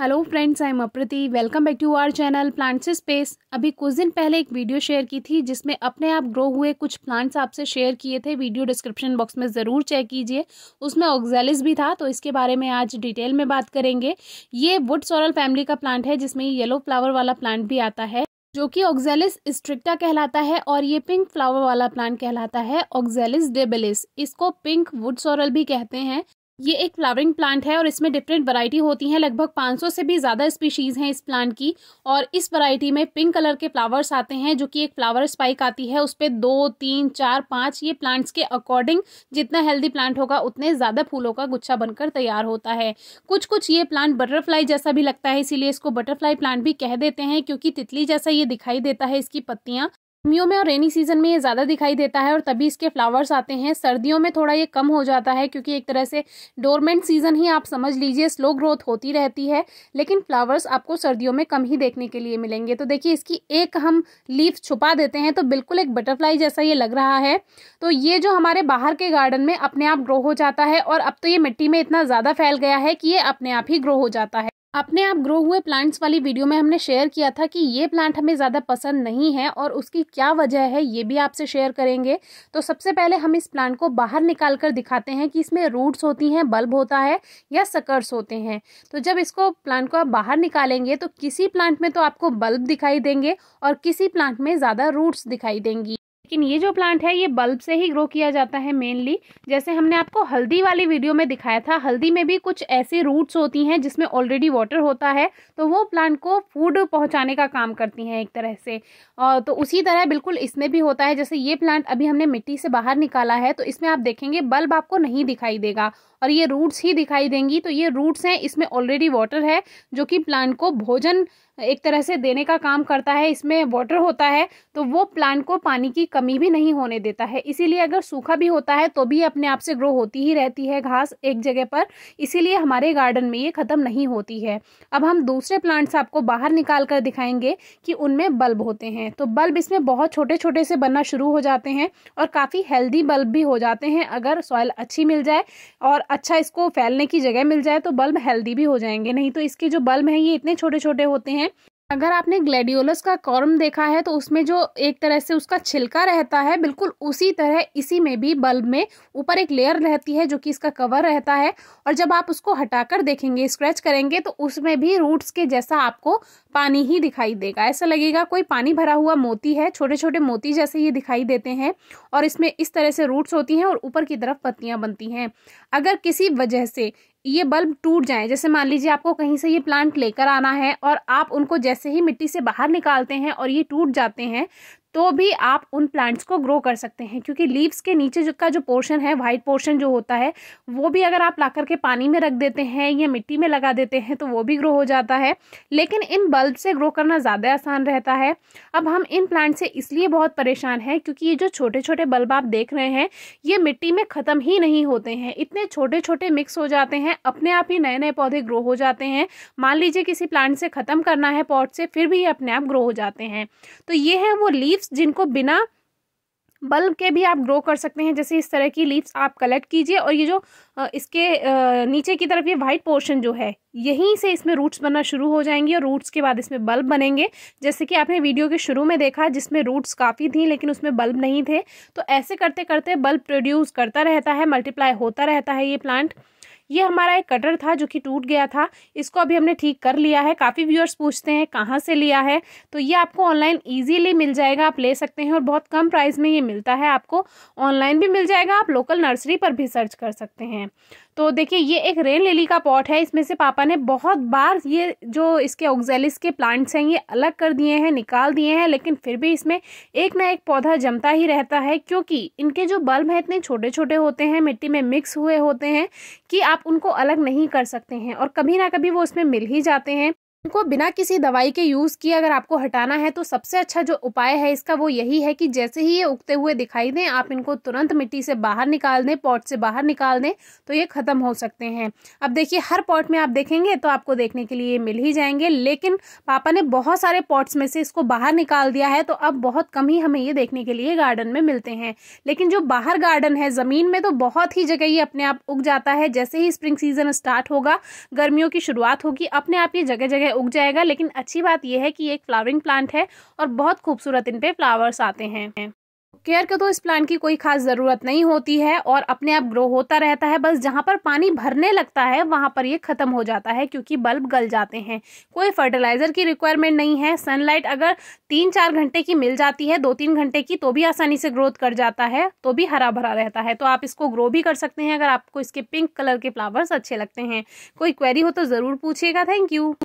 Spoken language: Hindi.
हेलो फ्रेंड्स आई एम अप्रति welcome back to our channel plants space अभी कुछ दिन पहले एक वीडियो शेयर की थी जिसमें अपने आप ग्रो हुए कुछ प्लांट्स आपसे शेयर किए थे वीडियो डिस्क्रिप्शन बॉक्स में ज़रूर चेक कीजिए उसमें ऑक्जेलिस भी था तो इसके बारे में आज डिटेल में बात करेंगे ये वुड सॉरल फैमिली का प्लांट है जिसमें येलो फ्लावर वाला प्लांट भी आता है जो कि ऑक्जेलिस स्ट्रिक्टा कहलाता है और ये पिंक फ्लावर वाला प्लांट कहलाता है ऑक्जेलिस डेबेलिस इसको पिंक वुड सोरल भी कहते हैं ये एक फ्लावरिंग प्लांट है और इसमें डिफरेंट वैरायटी होती हैं लगभग 500 से भी ज़्यादा स्पीशीज़ हैं इस प्लांट की और इस वैरायटी में पिंक कलर के फ्लावर्स आते हैं जो कि एक फ्लावर स्पाइक आती है उस पर दो तीन चार पाँच ये प्लांट्स के अकॉर्डिंग जितना हेल्दी प्लांट होगा उतने ज़्यादा फूलों का गुच्छा बनकर तैयार होता है कुछ कुछ ये प्लांट बटरफ्लाई जैसा भी लगता है इसीलिए इसको बटरफ्लाई प्लांट भी कह देते हैं क्योंकि तितली जैसा ये दिखाई देता है इसकी पत्तियाँ गर्मियों में और रेनी सीजन में ये ज़्यादा दिखाई देता है और तभी इसके फ्लावर्स आते हैं सर्दियों में थोड़ा ये कम हो जाता है क्योंकि एक तरह से डोरमेंट सीजन ही आप समझ लीजिए स्लो ग्रोथ होती रहती है लेकिन फ्लावर्स आपको सर्दियों में कम ही देखने के लिए मिलेंगे तो देखिए इसकी एक हम लीफ छुपा देते हैं तो बिल्कुल एक बटरफ्लाई जैसा ये लग रहा है तो ये जो हमारे बाहर के गार्डन में अपने आप ग्रो हो जाता है और अब तो ये मिट्टी में इतना ज़्यादा फैल गया है कि ये अपने आप ही ग्रो हो जाता है अपने आप ग्रो हुए प्लांट्स वाली वीडियो में हमने शेयर किया था कि ये प्लांट हमें ज़्यादा पसंद नहीं है और उसकी क्या वजह है ये भी आपसे शेयर करेंगे तो सबसे पहले हम इस प्लांट को बाहर निकाल कर दिखाते हैं कि इसमें रूट्स होती हैं बल्ब होता है या सकर्स होते हैं तो जब इसको प्लांट को आप बाहर निकालेंगे तो किसी प्लांट में तो आपको बल्ब दिखाई देंगे और किसी प्लांट में ज़्यादा रूट्स दिखाई देंगी लेकिन ये जो प्लांट है ये बल्ब से ही ग्रो किया जाता है मेनली जैसे हमने आपको हल्दी वाली वीडियो में दिखाया था हल्दी में भी कुछ ऐसी रूट्स होती हैं जिसमें ऑलरेडी वाटर होता है तो वो प्लांट को फूड पहुंचाने का काम करती हैं एक तरह से और तो उसी तरह बिल्कुल इसमें भी होता है जैसे ये प्लांट अभी हमने मिट्टी से बाहर निकाला है तो इसमें आप देखेंगे बल्ब आपको नहीं दिखाई देगा और ये रूट्स ही दिखाई देंगी तो ये रूट्स हैं इसमें ऑलरेडी वाटर है जो कि प्लांट को भोजन एक तरह से देने का काम करता है इसमें वाटर होता है तो वो प्लांट को पानी की कमी भी नहीं होने देता है इसीलिए अगर सूखा भी होता है तो भी अपने आप से ग्रो होती ही रहती है घास एक जगह पर इसीलिए हमारे गार्डन में ये ख़त्म नहीं होती है अब हम दूसरे प्लांट्स आपको बाहर निकाल कर दिखाएंगे कि उनमें बल्ब होते हैं तो बल्ब इसमें बहुत छोटे छोटे से बनना शुरू हो जाते हैं और काफ़ी हेल्दी बल्ब भी हो जाते हैं अगर सॉइल अच्छी मिल जाए और अच्छा इसको फैलने की जगह मिल जाए तो बल्ब हेल्दी भी हो जाएंगे नहीं तो इसके जो बल्ब हैं ये इतने छोटे छोटे होते हैं अगर आपने ग्लेडियोलस का कॉर्म देखा है तो उसमें जो एक तरह से उसका छिलका रहता है बिल्कुल उसी तरह इसी में भी बल्ब में ऊपर एक लेयर रहती है जो कि इसका कवर रहता है और जब आप उसको हटाकर देखेंगे स्क्रैच करेंगे तो उसमें भी रूट्स के जैसा आपको पानी ही दिखाई देगा ऐसा लगेगा कोई पानी भरा हुआ मोती है छोटे छोटे मोती जैसे ये दिखाई देते हैं और इसमें इस तरह से रूट्स होती हैं और ऊपर की तरफ पत्तियाँ बनती हैं अगर किसी वजह से ये बल्ब टूट जाए जैसे मान लीजिए आपको कहीं से ये प्लांट लेकर आना है और आप उनको जैसे ही मिट्टी से बाहर निकालते हैं और ये टूट जाते हैं तो भी आप उन प्लांट्स को ग्रो कर सकते हैं क्योंकि लीव्स के नीचे जो का जो पोर्शन है वाइट पोर्शन जो होता है वो भी अगर आप ला करके पानी में रख देते हैं या मिट्टी में लगा देते हैं तो वो भी ग्रो हो जाता है लेकिन इन बल्ब से ग्रो करना ज़्यादा आसान रहता है अब हम इन प्लांट से इसलिए बहुत परेशान हैं क्योंकि ये जो छोटे छोटे बल्ब आप देख रहे हैं ये मिट्टी में ख़त्म ही नहीं होते हैं इतने छोटे छोटे मिक्स हो जाते हैं अपने आप ही नए नए पौधे ग्रो हो जाते हैं मान लीजिए किसी प्लांट से ख़त्म करना है पॉट से फिर भी ये अपने आप ग्रो हो जाते हैं तो ये है वो लीव्स लीव्स जिनको बिना बल्ब के भी आप ग्रो कर सकते हैं जैसे इस तरह की लीव्स आप कलेक्ट कीजिए और ये जो इसके नीचे की तरफ ये वाइट पोर्शन जो है यहीं से इसमें रूट्स बनना शुरू हो जाएंगे और रूट्स के बाद इसमें बल्ब बनेंगे जैसे कि आपने वीडियो के शुरू में देखा जिसमें रूट्स काफ़ी थी लेकिन उसमें बल्ब नहीं थे तो ऐसे करते करते बल्ब प्रोड्यूस करता रहता है मल्टीप्लाई होता रहता है ये प्लांट ये हमारा एक कटर था जो कि टूट गया था इसको अभी हमने ठीक कर लिया है काफ़ी व्यूअर्स पूछते हैं कहाँ से लिया है तो ये आपको ऑनलाइन ईजीली मिल जाएगा आप ले सकते हैं और बहुत कम प्राइस में ये मिलता है आपको ऑनलाइन भी मिल जाएगा आप लोकल नर्सरी पर भी सर्च कर सकते हैं तो देखिए ये एक रेन लिली का पॉट है इसमें से पापा ने बहुत बार ये जो इसके ऑक्जेलिस के प्लांट्स हैं ये अलग कर दिए हैं निकाल दिए हैं लेकिन फिर भी इसमें एक ना एक पौधा जमता ही रहता है क्योंकि इनके जो बल्ब हैं इतने छोटे छोटे होते हैं मिट्टी में मिक्स हुए होते हैं कि आप उनको अलग नहीं कर सकते हैं और कभी ना कभी वो उसमें मिल ही जाते हैं को बिना किसी दवाई के यूज़ किए अगर आपको हटाना है तो सबसे अच्छा जो उपाय है इसका वो यही है कि जैसे ही ये उगते हुए दिखाई दें आप इनको तुरंत मिट्टी से बाहर निकाल दें पॉट से बाहर निकाल दें तो ये ख़त्म हो सकते हैं अब देखिए हर पॉट में आप देखेंगे तो आपको देखने के लिए मिल ही जाएंगे लेकिन पापा ने बहुत सारे पॉट्स में से इसको बाहर निकाल दिया है तो अब बहुत कम ही हमें ये देखने के लिए गार्डन में मिलते हैं लेकिन जो बाहर गार्डन है ज़मीन में तो बहुत ही जगह ये अपने आप उग जाता है जैसे ही स्प्रिंग सीज़न स्टार्ट होगा गर्मियों की शुरुआत होगी अपने आप ये जगह जगह उग जाएगा लेकिन अच्छी बात यह है कि एक फ्लावरिंग प्लांट है और बहुत खूबसूरत इन पे फ्लावर्स आते हैं केयर का तो इस प्लांट की कोई खास ज़रूरत नहीं होती है और अपने आप ग्रो होता रहता है बस जहाँ पर पानी भरने लगता है वहाँ पर ये ख़त्म हो जाता है क्योंकि बल्ब गल जाते हैं कोई फर्टिलाइज़र की रिक्वायरमेंट नहीं है सनलाइट अगर तीन चार घंटे की मिल जाती है दो तीन घंटे की तो भी आसानी से ग्रोथ कर जाता है तो भी हरा भरा रहता है तो आप इसको ग्रो भी कर सकते हैं अगर आपको इसके पिंक कलर के फ्लावर्स अच्छे लगते हैं कोई क्वेरी हो तो ज़रूर पूछिएगा थैंक यू